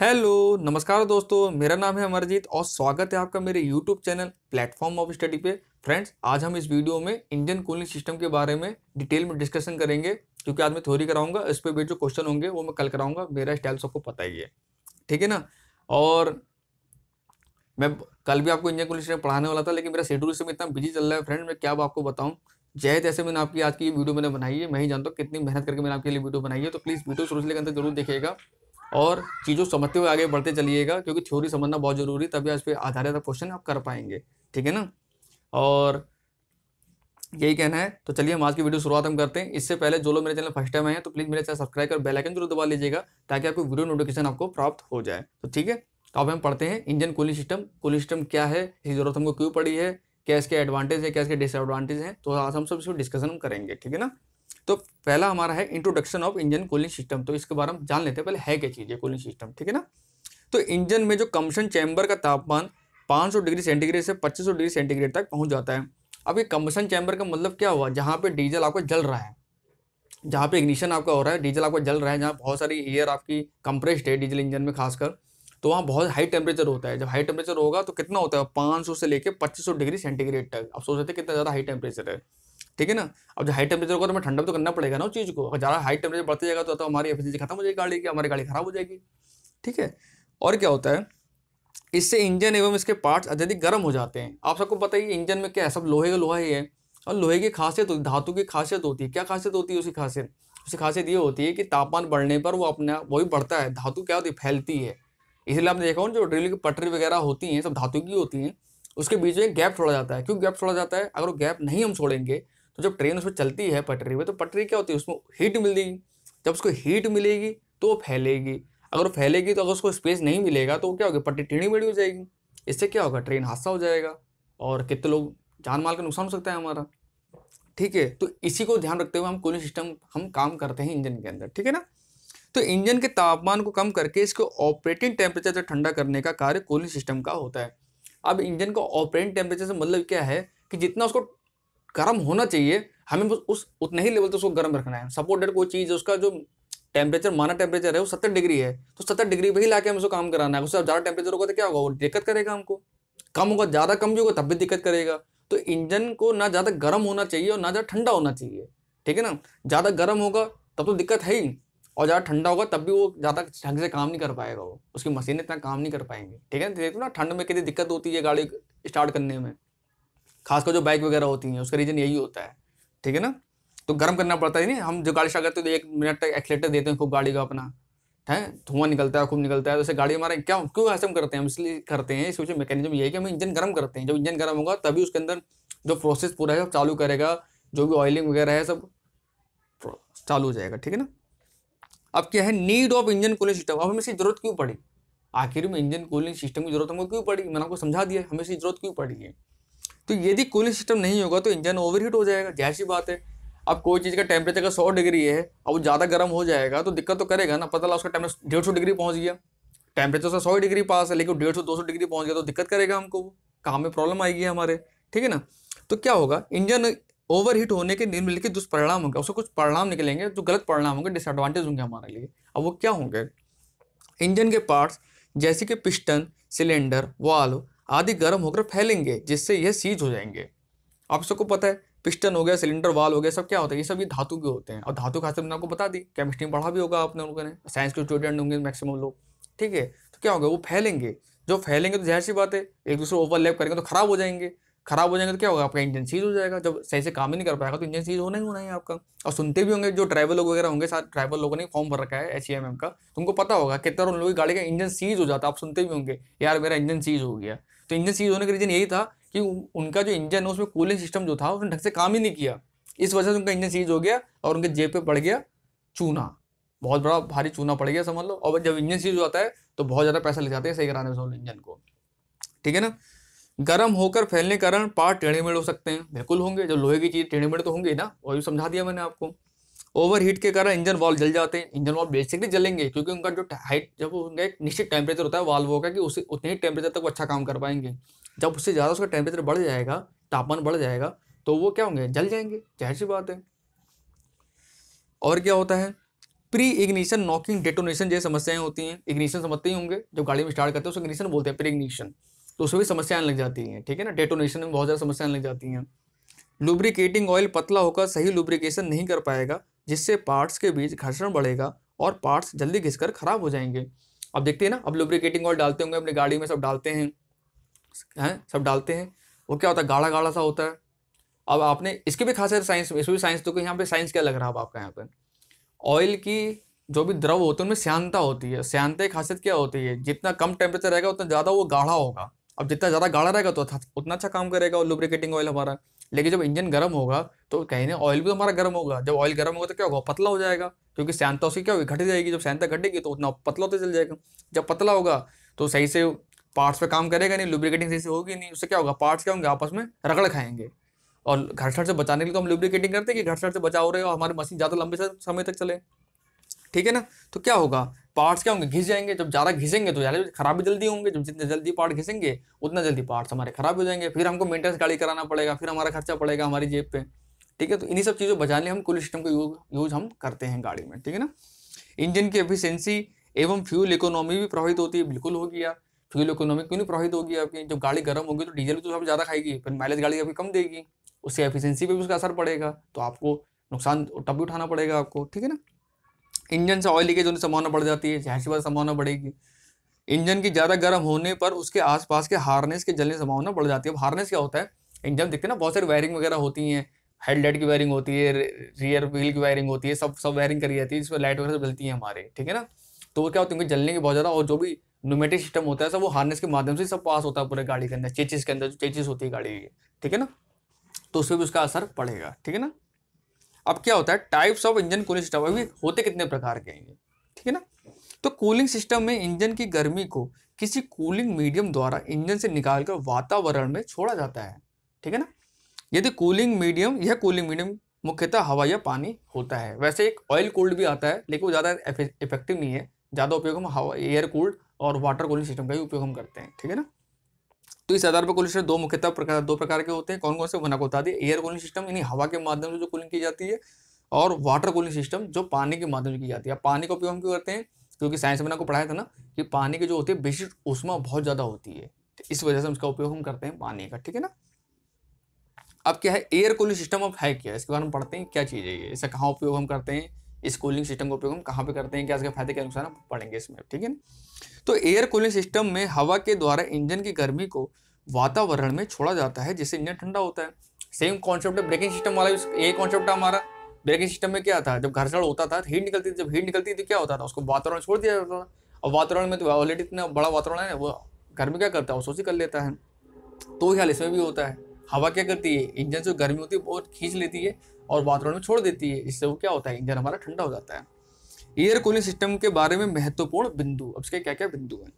hello नमस्कार दोस्तों मेरा नाम है अमरजीत और स्वागत है आपका मेरे YouTube channel platform of study पे फ्रेंड्स आज हम इस वीडियो में इंडियन कूलिंग सिस्टम के बारे में डिटेल में डिस्कशन करेंगे क्योंकि आज मैं थ्योरी कराऊंगा इस पर भी जो क्वेश्चन होंगे वो मैं कल कराऊंगा मेरा स्टाइल सबको पता ही है ठीक है ना और मैं कल भी आपको इंडियन कूलिंग सिस्टम पढ़ाने वाला था लेकिन मेरा शेड्यूल से इतना बिजी चल रहा है फ्रेंड मैं क्या आपको बताऊँ जय जैसे मैंने आपकी आज की वीडियो मैंने बनाई है मैं ही जानता हूँ कितनी मेहनत करके मैंने आपके लिए वीडियो बनाई है तो प्लीज़ वीडियो शुरू से लेकर अंदर जरूर देखेगा और चीज़ों समझते हुए आगे बढ़ते चलिएगा क्योंकि थ्योरी समझना बहुत ज़रूरी है तभी इस पर आधारित क्वेश्चन आप कर पाएंगे ठीक है ना और यही कहना है तो चलिए हम आज की वीडियो शुरुआत हम करते हैं इससे पहले जो लोग मेरे चैनल फर्स्ट टाइम आए हैं तो प्लीज़ मेरे चैनल सब्सक्राइब कर बेल आइकन जरूर दबा लीजिएगा ताकि आपको वीडियो नोटिफिकेशन आपको प्राप्त हो जाए तो ठीक है तो अब हम पढ़ते हैं engine cooling system cooling system क्या है इसकी ज़रूरत हमको क्यों पड़ी है क्या इसके एडवांटेज है क्या इसके डिसएडवांटेज हैं तो आज हम सब इसमें डिस्कशन करेंगे ठीक है ना तो पहला हमारा है introduction of engine cooling system तो इसके बारे में जान लेते हैं पहले है क्या चीज़ है कूलिंग सिस्टम ठीक है ना तो इंजन में जो कम्बशन चैम्बर का तापमान 500 डिग्री सेंटीग्रेड से 2500 डिग्री सेंटीग्रेड तक पहुंच जाता है अब ये कम्बशन चैम्बर का मतलब क्या हुआ जहाँ पे डीजल आपका जल रहा है जहाँ पे इग्निशन आपका हो रहा है डीजल आपका जल रहा है जहाँ बहुत सारी एयर आपकी कंप्रेस्ड है डीजल इंजन में खासकर तो वहाँ बहुत हाई टेम्परेचर होता है जब हाई टेम्परेचर होगा तो कितना होता है 500 से लेकर 2500 डिग्री सेंटीग्रेड तक आप सोच रहे थे कितना ज़्यादा हाई टेम्परेचर है ठीक है ना अब जो हाई टेम्परेचर होगा तो हमें ठंडा तो करना पड़ेगा ना उस चीज़ को अगर ज़्यादा हाई टेम्परेचर बढ़ते जाएगा तो, तो हमारी एफिशिएंसी खत्म हो जाएगी गाड़ी की हमारी गाड़ी खराब हो जाएगी ठीक है और क्या होता है इससे इंजन एवं इसके पार्ट्स अत्यधिक गर्म हो जाते हैं आप सबको पता ही इंजन में क्या है सब लोहे का लोहा ही है और लोहे की खासियत होती धातु की खासियत होती है क्या खासियत होती है उसकी खासियत उसकी खासियत ये होती है कि तापमान बढ़ने पर वो अपना वो भी बढ़ता है धातु क्या होती है फैलती है इसलिए आपने देखा हो जो रेल की पटरी वगैरह होती हैं सब धातु की होती हैं उसके बीच में गैप छोड़ा जाता है क्यों गैप छोड़ा जाता है अगर वो गैप नहीं हम छोड़ेंगे तो जब ट्रेन उसमें चलती है पटरी पर तो पटरी क्या होती है उसमें हीट मिलेगी जब उसको हीट मिलेगी तो वो फैलेगी अगर फैलेगी तो अगर उसको स्पेस नहीं मिलेगा तो क्या होगा पटरी टीढ़ी मेढ़ी हो जाएगी इससे क्या होगा ट्रेन हादसा हो जाएगा और कितने लोग जान माल का नुकसान हो सकता है हमारा ठीक है तो इसी को ध्यान रखते हुए हम कूलिंग सिस्टम हम काम करते हैं इंजन के अंदर ठीक है ना तो इंजन के तापमान को कम करके इसको ऑपरेटिंग टेम्परेचर से ठंडा करने का कार्य कूलिंग सिस्टम का होता है अब इंजन का ऑपरेटिंग टेम्परेचर से मतलब क्या है कि जितना उसको गर्म होना चाहिए हमें उस उतने ही लेवल तक तो उसको गर्म रखना है सपोर्टेड कोई चीज़ उसका जो टेम्परेचर माना टेम्परेचर है वो सत्तर डिग्री है तो सत्तर डिग्री पर ही ला हम उसको काम कराना है उससे ज़्यादा टेम्परेचर होगा तो क्या होगा वो दिक्कत करेगा हमको कम होगा ज़्यादा कम भी होगा तब भी दिक्कत करेगा तो इंजन को ना ज़्यादा गर्म होना चाहिए और ना ज़्यादा ठंडा होना चाहिए ठीक है ना ज़्यादा गर्म होगा तब तो दिक्कत है ही और ज़्यादा ठंडा होगा तब भी वो ज़्यादा ढंग से काम नहीं कर पाएगा वो उसकी मशीन इतना काम नहीं कर पाएंगी ठीक है देखो ना ठंड में कितनी दिक्कत होती है गाड़ी स्टार्ट करने में खासकर जो बाइक वगैरह होती हैं उसका रीज़न यही होता है ठीक है ना तो गर्म करना पड़ता है नहीं हम जो गाड़ी स्टार्ट करते हैं तो एक मिनट तक एक्सलेटर देते हैं खूब गाड़ी का अपना है धुआं निकलता है खूब निकलता है तो गाड़ी हमारे क्या क्यों हम करते हैं हम इसलिए करते हैं इस मैकेनिज्म यही है कि हम इंजन गर्म करते हैं जब इंजन गर्म होगा तभी उसके अंदर जो प्रोसेस पूरा है सब चालू करेगा जो भी ऑयलिंग वगैरह है सब चालू हो जाएगा ठीक है ना अब क्या है need of engine cooling system अब हमें इसकी जरूरत क्यों पड़ी आखिर में इंजन कूलिंग सिस्टम की जरूरत हमको क्यों पड़ी मैंने आपको समझा दिया हमें इसकी जरूरत क्यों पड़ी है तो यदि कूलिंग सिस्टम नहीं होगा तो इंजन ओवरहीट हो जाएगा जैसी सी बात है अब कोई चीज़ का टेम्परेचर का सौ डिग्री है अब ज़्यादा गर्म हो जाएगा तो दिक्कत तो करेगा ना पता लगा उसका टेम्परेचर डेढ़ सौ डिग्री पहुँच गया टेम्परेचर उसका तो सौ डिग्री पास है लेकिन डेढ़ सौ दो सौ डिग्री पहुँच गया तो दिक्कत करेगा हमको काम में प्रॉब्लम आएगी हमारे ठीक है ना तो क्या होगा इंजन ओवरहीट होने के निम्नलिखित दुष्परिणाम होंगे उसके कुछ परिणाम निकलेंगे जो गलत परिणाम होंगे डिसएडवांटेज होंगे हमारे लिए अब वो क्या होंगे इंजन के पार्ट्स जैसे कि पिस्टन सिलेंडर वाल्व आदि गर्म होकर फैलेंगे जिससे यह सीज हो जाएंगे आप सबको पता है पिस्टन हो गया सिलेंडर वाल हो गया सब क्या होता है ये सब ये धातु के होते हैं और धातु खास मैंने आपको बता दी केमिस्ट्री में पढ़ा भी होगा आपने उनको ने साइंस के स्टूडेंट होंगे मैक्सिमम लोग ठीक है तो क्या होगा वो फैलेंगे जो फैलेंगे तो जहर सी बात है एक दूसरे ओवरलैप करेंगे तो खराब हो जाएंगे खराब हो जाएंगे तो क्या होगा आपका इंजन सीज हो जाएगा जब सही से काम ही नहीं कर पाएगा तो इंजन सीज होना ही होना है आपका और सुनते भी होंगे जो ड्राइवर लोग वगैरह होंगे साथ ड्राइवर लोगों ने फॉर्म भर रखा है एच e का तुमको तो पता होगा कितना उन लोगों की गाड़ी का इंजन सीज हो जाता है आप सुनते भी होंगे यार मेरा इंजन सीज हो गया तो इंजन सीज होने का रीज़न यही था कि उनका जो इंजन है उसमें कूलिंग सिस्टम जो था उसने ढंग से काम ही नहीं किया इस वजह से उनका इंजन सीज हो गया और उनके जेब पे पड़ गया चूना बहुत बड़ा भारी चूना पड़ गया समझ लो और जब इंजन सीज होता है तो बहुत ज़्यादा पैसा ले जाते हैं सही कराने में इंजन को ठीक है ना गर्म होकर फैलने कारण पार्ट टेढ़े मेढ़ हो सकते हैं बिल्कुल होंगे जो लोहे की चीज़ टेढ़े मेढ़ तो होंगे ना और भी समझा दिया मैंने आपको ओवरहीट के कारण इंजन वॉल जल जाते हैं इंजन वॉल बेसिकली जलेंगे क्योंकि उनका जो हाइट जब उनका एक निश्चित टेम्परेचर होता है वाल्वों का कि उसे उतने ही टेम्परेचर तक वो अच्छा काम कर पाएंगे जब उससे ज़्यादा उसका टेम्परेचर बढ़ जाएगा तापमान बढ़ जाएगा तो वो क्या होंगे जल जाएंगे जाहिर सी बात है और क्या होता है प्री इग्निशन नॉकिंग डेटोनेशन जैसी समस्याएं होती हैं इग्निशन समझते ही होंगे जब गाड़ी में स्टार्ट करते हैं उसको इग्निशन बोलते हैं प्री इग्निशन तो उसमें भी समस्याएं लग जाती हैं ठीक है ना डेटोनेशन में बहुत ज़्यादा समस्याएं लग जाती हैं लुब्रिकेटिंग ऑयल पतला होकर सही लुब्रिकेशन नहीं कर पाएगा जिससे पार्ट्स के बीच घर्षण बढ़ेगा और पार्ट्स जल्दी घिसकर खराब हो जाएंगे अब देखते हैं ना अब लुब्रिकेटिंग ऑयल डालते होंगे अपनी गाड़ी में सब डालते हैं हैं सब डालते हैं वो क्या होता है गाढ़ा गाढ़ा सा होता है अब आपने इसके भी खासियत साइंस में इसमें भी साइंस तो यहाँ पे साइंस क्या लग रहा है अब आपका यहाँ पर ऑयल की जो भी द्रव होते हैं उनमें श्यांता होती है श्यांता की खासियत क्या होती है जितना कम टेम्परेचर रहेगा उतना ज़्यादा वो गाढ़ा होगा अब जितना ज़्यादा गाढ़ा रहेगा तो उतना अच्छा काम करेगा और लुब्रिकेटिंग ऑयल हमारा लेकिन जब इंजन गर्म होगा तो कहीं ना ऑयल भी हमारा गर्म होगा जब ऑयल गर्म होगा तो क्या होगा पतला हो जाएगा क्योंकि सैंता तो उसकी क्या होगी घट जाएगी जब सैंता घटेगी तो उतना पतला होता तो चल जाएगा जब पतला होगा तो सही से पार्ट्स पे काम करेगा नहीं लुब्रिकेटिंग सही से होगी नहीं उससे क्या होगा पार्ट्स क्या होंगे आपस में रगड़ खाएंगे और घर्षण से बचाने के लिए तो हम लुब्रिकेटिंग करते हैं कि घर्षण से बचाव रहे और हमारी मशीन ज़्यादा लंबे समय तक चले ठीक है ना तो क्या होगा पार्ट्स क्या होंगे घिस जाएंगे जब ज़्यादा घिसेंगे तो ज़्यादा खराब भी जल्दी होंगे जब जितने जल्दी पार्ट घिसेंगे उतना जल्दी पार्ट्स हमारे खराब हो जाएंगे फिर हमको मेंटेनेंस गाड़ी कराना पड़ेगा फिर हमारा खर्चा पड़ेगा हमारी जेब पे ठीक है तो इन्हीं सब चीज़ों बचाने हम कुल सिस्टम का यूज हम करते हैं गाड़ी में ठीक है ना इंजन की एफिशेंसी एवं फ्यूल इकोनॉमी भी प्रभावित होती है बिल्कुल होगी यार फ्यूल इकोनॉमी क्यों नहीं प्रभावित होगी आपकी जब गाड़ी गर्म होगी तो डीजल भी तो सब ज़्यादा खाएगी फिर माइलेज गाड़ी अभी कम देगी उससे एफिशियंसी पर भी उसका असर पड़ेगा तो आपको नुकसान तब भी उठाना पड़ेगा आपको ठीक है ना इंजन से ऑयल लीकेज होने की संभावना बढ़ जाती है जहर की संभावना बढ़ेगी इंजन की ज़्यादा गर्म होने पर उसके आसपास के हार्नेस के जलने की संभावना बढ़ जाती है अब हार्नेस क्या होता है इंजन देखते हैं ना बहुत सारी वायरिंग वगैरह होती हैं हेडलाइट की वायरिंग होती है रियर व्हील की वायरिंग होती है सब सब वायरिंग करी जाती है जिसमें लाइट वगैरह जलती है हमारे ठीक है ना तो वो क्या होती है जलने की बहुत ज़्यादा और जो भी न्यूमेटिक सिस्टम होता है सब वो हार्नेस के माध्यम से सब पास होता है पूरे गाड़ी के अंदर चेचिस के अंदर जो चेचिस होती है गाड़ी की ठीक है ना तो उसमें भी उसका असर पड़ेगा ठीक है ना अब क्या होता है types of engine cooling system अभी होते कितने प्रकार के हैं ठीक है ना तो कूलिंग सिस्टम में इंजन की गर्मी को किसी कूलिंग मीडियम द्वारा इंजन से निकालकर वातावरण में छोड़ा जाता है ठीक है ना यदि कूलिंग मीडियम यह कूलिंग मीडियम मुख्यतः हवा या पानी होता है वैसे एक ऑयल कूल्ड भी आता है लेकिन वो ज़्यादा इफेक्टिव नहीं है ज़्यादा उपयोग हम हवा एयर कूल्ड और वाटर कूलिंग सिस्टम का ही उपयोग हम करते हैं ठीक है ना तो इस आधार पर कूलिंग दो मुख्यतः प्रकार दो प्रकार के होते हैं कौन कौन से वो को बता दें एयर कूलिंग सिस्टम यानी हवा के माध्यम से जो कूलिंग की जाती है और वाटर कूलिंग सिस्टम जो पानी के माध्यम से की जाती है पानी का उपयोग हम क्यों करते हैं क्योंकि साइंस में आपको पढ़ाया था ना कि पानी की जो होती है बेसिक उष्मा बहुत ज़्यादा होती है तो इस वजह से उसका उपयोग हम करते हैं पानी का ठीक है ना अब क्या है एयर कूलिंग सिस्टम अब है क्या इसके बारे में पढ़ते हैं क्या चीज़ है ये इसका कहाँ उपयोग हम करते हैं इस कूलिंग सिस्टम का उपयोग हम कहाँ पे करते हैं क्या इसके फायदे क्या नुकसान हम पढ़ेंगे इसमें ठीक है तो एयर कूलिंग सिस्टम में हवा के द्वारा इंजन की गर्मी को वातावरण में छोड़ा जाता है जिससे इंजन ठंडा होता है सेम कॉन्सेप्ट है ब्रेकिंग सिस्टम वाला ये कॉन्सेप्ट है हमारा ब्रेकिंग सिस्टम में क्या था जब घर्षण होता था हीट निकलती थी जब हीट निकलती थी क्या होता था उसको वातावरण छोड़ दिया जाता था और वातावरण में तो ऑलरेडी इतना बड़ा वातावरण है वो गर्मी क्या करता है वो सोची कर लेता है तो ख्याल इसमें भी होता है हवा क्या करती है इंजन जो गर्मी होती है बहुत खींच लेती है और वातावरण में छोड़ देती है इससे वो क्या होता है इंजन हमारा ठंडा हो जाता है एयर कूलिंग सिस्टम के बारे में महत्वपूर्ण बिंदु अब इसके क्या क्या बिंदु हैं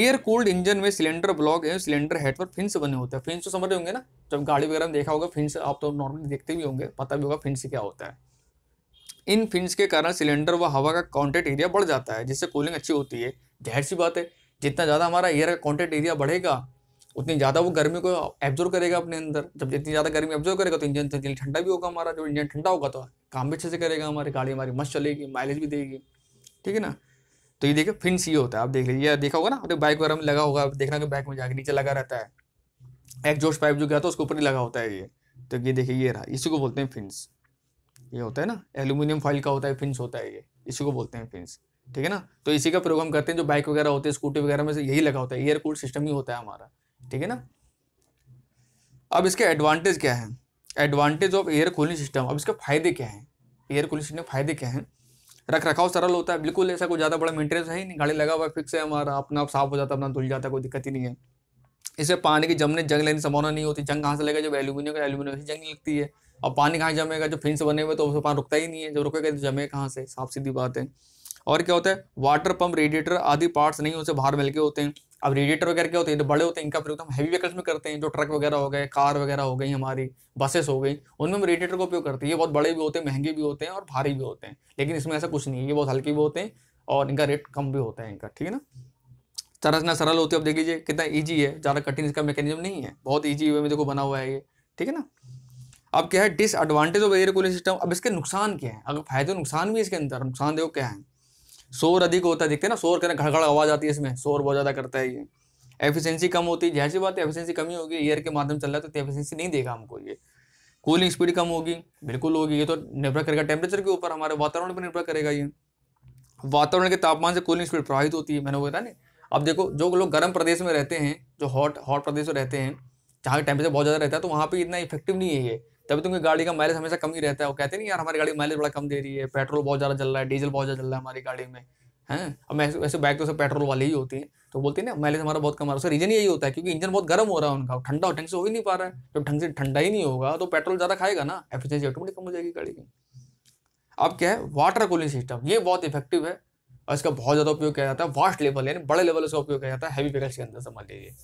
एयर कूल्ड इंजन में सिलेंडर ब्लॉक एवं सिलेंडर हेड पर फिंस बने होते हैं फिंस तो समझ होंगे ना जब गाड़ी वगैरह में देखा होगा फिंस आप तो नॉर्मली देखते भी होंगे पता भी होगा फिंस क्या होता है इन फिंस के कारण सिलेंडर व हवा का कॉन्टेक्ट एरिया बढ़ जाता है जिससे कूलिंग अच्छी होती है जहर सी बात है जितना ज़्यादा हमारा एयर का कॉन्टेक्ट एरिया बढ़ेगा उतनी ज़्यादा वो गर्मी को एब्जॉर्व करेगा अपने अंदर जब जितनी ज़्यादा गर्मी एब्जॉर्व करेगा तो इंजन जल्दी ठंडा भी होगा हमारा जो इंजन ठंडा होगा तो काम भी अच्छे से करेगा हमारी गाड़ी हमारी मस्त चलेगी माइलेज भी देगी ठीक है ना तो ये देखिए फिन सी होता है आप देख लीजिए देखा होगा ना अपने बाइक वगैरह में लगा होगा देखना कि बाइक में जाकर नीचे लगा रहता है एग्जॉस्ट पाइप जो गया था उसके ऊपर ही लगा होता है ये तो ये देखिए ये रहा इसी को बोलते हैं फिंस ये होता है ना एल्यूमिनियम फाइल का होता है फिंस होता है ये इसी को बोलते हैं फिंस ठीक है ना तो इसी का प्रोग्राम करते हैं जो बाइक वगैरह होते हैं स्कूटी वगैरह में से यही लगा होता है एयर कूल सिस्टम ही होता है हमारा ठीक है ना अब इसके एडवांटेज क्या है advantage of air cooling system अब इसके फायदे क्या हैं एयर कूलिंग सिस्टम के फायदे क्या हैं रख रखाव सरल होता है बिल्कुल ऐसा कोई ज़्यादा बड़ा मेंटेनेंस है ही नहीं गाड़ी लगा हुआ है फिक्स है हमारा अपना आप साफ हो जाता है अपना धुल जाता है कोई दिक्कत ही नहीं है इसे पानी की जमने जंग लेने संभावना नहीं होती जंग कहाँ से लगेगा जब एल्यूमिनियम का एल्यूमिनियम से जंग लगती है और पानी कहाँ जमेगा जो फिन से बने हुए तो उसमें पानी रुकता ही नहीं है जब रुकेगा तो जमे कहाँ से साफ सीधी बात है और क्या होता है वाटर पंप रेडिएटर आदि पार्ट्स नहीं उसे बाहर मिलके होते हैं अब रेडिएटर वगैरह क्या होते हैं तो बड़े होते हैं इनका प्रयोग हम हैवी व्हीकल्स में करते हैं जो ट्रक वगैरह हो गए कार वगैरह हो गई हमारी बसेस हो गई उनमें हम रेडिएटर का उपयोग करते हैं ये बहुत बड़े भी होते हैं महंगे भी होते हैं और भारी भी होते हैं लेकिन इसमें ऐसा कुछ नहीं है ये बहुत हल्के भी होते हैं और इनका रेट कम भी होता है इनका ठीक है ना संरचना सरल होती है अब देख लीजिए कितना ईजी है ज़्यादा कठिन इसका मैकेनिज्म नहीं है बहुत ईजी वे में देखो बना हुआ है ये ठीक है ना अब क्या है disadvantage of air cooling system अब इसके नुकसान क्या है अगर फायदे नुकसान भी इसके अंदर नुकसान देखो क्या है शोर अधिक होता है दिखते हैं ना शोर करना घड़घड़ आवाज़ आती है इसमें शोर बहुत ज़्यादा करता है ये एफिशिएंसी कम होती है जैसी बात है एफिशिएंसी कमी होगी एयर के माध्यम चल रहा है तो एफिशिएंसी नहीं देगा हमको ये कूलिंग स्पीड कम होगी बिल्कुल होगी ये तो निर्भर करेगा टेम्परेचर के ऊपर हमारे वातावरण पर निर्भर करेगा ये वातावरण के तापमान से कूलिंग स्पीड प्रभावित होती है मैंने वो बताया ना अब देखो जो लोग गर्म प्रदेश में रहते हैं जो हॉट हॉट प्रदेश में रहते हैं जहाँ टेम्परेचर बहुत ज़्यादा रहता है तो वहाँ पर इतना इफेक्टिव नहीं है ये तभी तो गाड़ी का माइलेज हमेशा कम ही रहता है वो कहते नहीं यार हमारी गाड़ी माइलेज बड़ा कम दे रही है पेट्रोल बहुत ज़्यादा चल रहा है डीजल बहुत ज़्यादा चल रहा है हमारी गाड़ी में है अब मैं वैसे बाइक तो सब पेट्रोल वाली ही होती है तो बोलती है ना माइलेज हमारा बहुत कम आ रहा है उसका रीजन यही होता है क्योंकि इंजन बहुत गर्म हो रहा है उनका ठंडा ढंग से हो ही नहीं पा रहा है जब ढंग से ठंडा ही नहीं होगा तो पेट्रोल ज़्यादा खाएगा ना एफिशिएंसी ऑटोमेटिक कम हो जाएगी गाड़ी की अब क्या है वाटर कूलिंग सिस्टम ये बहुत इफेक्टिव है और इसका बहुत ज़्यादा उपयोग किया जाता है वास्ट लेवल यानी बड़े लेवल से उपयोग किया जाता है हैवी व्हीकल्स के अंदर समझ लीजिए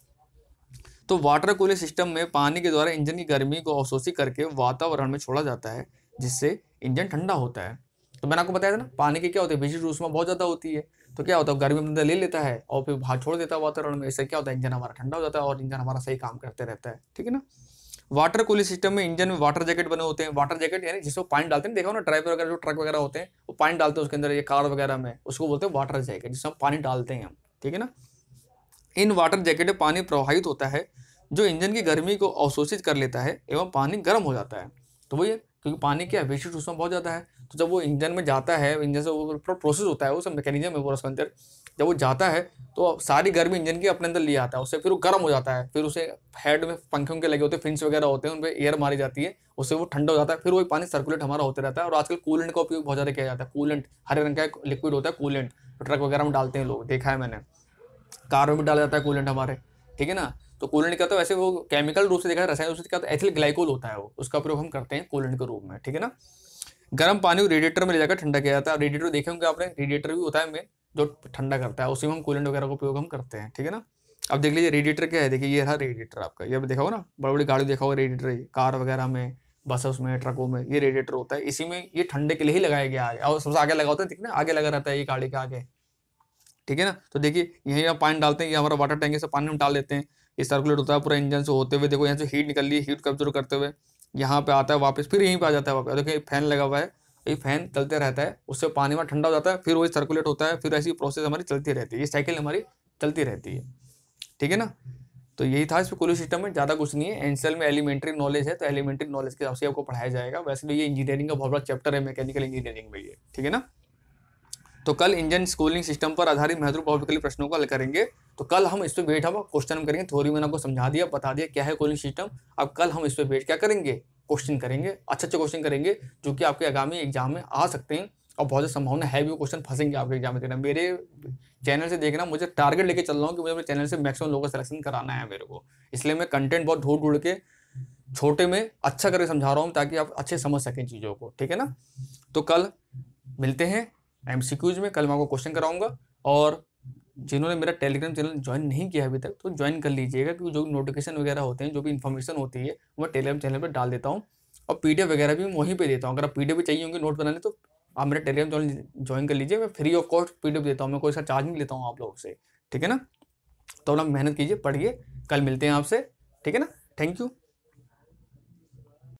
तो वाटर कूलिंग सिस्टम में पानी के द्वारा इंजन की गर्मी को अवशोषित करके वातावरण में छोड़ा जाता है जिससे इंजन ठंडा होता है तो मैंने आपको बताया था ना पानी की क्या होती है बिजली उसमें बहुत ज़्यादा होती है तो क्या होता है गर्मी अंदर ले लेता है और फिर बाहर छोड़ देता है वातावरण में इससे क्या होता है इंजन हमारा ठंडा हो जाता है और इंजन हमारा सही काम करते रहता है ठीक है ना वाटर कूलिंग सिस्टम में इंजन में वाटर जैकेट बने होते हैं वाटर जैकेट यानी जिसको पानी डालते हैं देखो ना ड्राइवर वगैरह जो ट्रक वगैरह होते हैं वो पानी डालते हैं उसके अंदर ये कार वगैरह में उसको बोलते हैं वाटर जैकेट जिसमें पानी डालते हैं हम ठीक है ना इन वाटर जैकेट में पानी प्रवाहित होता है जो इंजन की गर्मी को अवशोषित कर लेता है एवं पानी गर्म हो जाता है तो वही क्योंकि पानी की अवेश उसमें बहुत ज़्यादा है तो जब वो इंजन में जाता है इंजन से वो प्रोसेस होता है उस मैकेनिज्म है पूरा अंदर जब वो जाता है तो सारी गर्मी इंजन की अपने अंदर लिया आता है उससे फिर वो गर्म हो जाता है फिर उसे हेड में पंखे उनके लगे होते हैं फिंस वगैरह होते हैं उन पर एयर मारी जाती है उससे वो ठंडा हो जाता है फिर वही पानी सर्कुलेट हमारा होते रहता है और आजकल कूलेंट का उपयोग बहुत ज़्यादा किया जाता है कूलेंट हरे रंग का लिक्विड होता है कूलेंट ट्रक वगैरह में डालते हैं लोग देखा है मैंने कारों में डाला जाता है कूलेंट हमारे ठीक है ना तो कूलेंट का तो वैसे वो केमिकल रूप से देखा रसायन रूप से एथिल ग्लाइकोल होता है वो उसका प्रयोग हम करते हैं कूलेंट के रूप में ठीक है ना गर्म पानी को रेडिएटर में ले जाकर ठंडा किया जाता है रेडिएटर देखे होंगे आपने रेडिएटर भी होता है मेन जो ठंडा करता है उसी में हम कूलेंट वगैरह का प्रयोग हम करते हैं ठीक है ना अब देख लीजिए रेडिएटर क्या है देखिए ये रहा रेडिएटर आपका ये देखा हो ना बड़ी बड़ी गाड़ी देखा हो रेडिएटर कार वगैरह में बसेस में ट्रकों में ये रेडिएटर होता है इसी में ये ठंडे के लिए ही लगाया गया है और सबसे आगे लगा होता है ना आगे लगा रहता है ये गाड़ी के आगे ठीक है ना तो देखिए यहीं आप पानी डालते हैं ये हमारा वाटर टैंक से पानी हम डाल देते हैं ये सर्कुलेट होता है पूरा इंजन से होते हुए देखो यहाँ से हीट निकल रही है हीट कब्जोर करते हुए यहाँ पे आता है वापस फिर यहीं पे आ जाता है वापस देखिए फैन लगा हुआ है ये फैन चलते रहता है उससे पानी में ठंडा हो जाता है फिर वही सर्कुलेट होता है फिर ऐसी प्रोसेस हमारी चलती रहती है ये साइकिल हमारी चलती रहती है ठीक है ना तो यही था इस पर सिस्टम में ज़्यादा कुछ नहीं है एनसीएल में एलिमेंट्री नॉलेज है तो एलिमेंट्री नॉलेज के हिसाब से आपको पढ़ाया जाएगा वैसे भी तो ये इंजीनियरिंग का बहुत बड़ा चैप्टर है मैकेनिकल इंजीनियरिंग में ये ठीक है ना तो कल इंडियन स्कूलिंग सिस्टम पर आधारित महत्वपूर्ण भौतिकली प्रश्नों का हल करेंगे तो कल हम इस पर बैठा हुआ क्वेश्चन करेंगे थोड़ी मैंने आपको समझा दिया बता दिया क्या है कूलिंग सिस्टम अब कल हम इस पर बैठ क्या करेंगे क्वेश्चन करेंगे अच्छे अच्छे क्वेश्चन करेंगे जो कि आपके आगामी एग्जाम में आ सकते हैं और बहुत ज़्यादा संभावना है भी वो क्वेश्चन फंसेंगे आपके एग्जाम में देखना मेरे चैनल से देखना मुझे टारगेट लेके चल रहा हूँ कि मुझे अपने चैनल से मैक्सिमम लोगों का सिलेक्शन कराना है मेरे को इसलिए मैं कंटेंट बहुत ढूंढ ढूंढ के छोटे में अच्छा करके समझा रहा हूँ ताकि आप अच्छे समझ सकें चीज़ों को ठीक है ना तो कल मिलते हैं क्यूज में कल मैं आपको क्वेश्चन कराऊंगा और जिन्होंने मेरा टेलीग्राम चैनल ज्वाइन नहीं किया अभी तक तो ज्वाइन कर लीजिएगा क्योंकि जो नोटिफिकेशन वगैरह होते हैं जो भी इन्फॉर्मेशन होती है मैं टेलीग्राम चैनल पर डाल देता हूँ और पी वगैरह भी मैं वहीं पर देता हूँ अगर आप पी भी चाहिए होंगे नोट बनाने तो आप मेरा टेलीग्राम चैनल ज्वाइन कर लीजिए मैं फ्री ऑफ कॉस्ट पी देता हूँ मैं कोई सा चार्ज नहीं लेता हूँ आप लोगों से ठीक है ना तो आप मेहनत कीजिए पढ़िए कल मिलते हैं आपसे ठीक है ना थैंक यू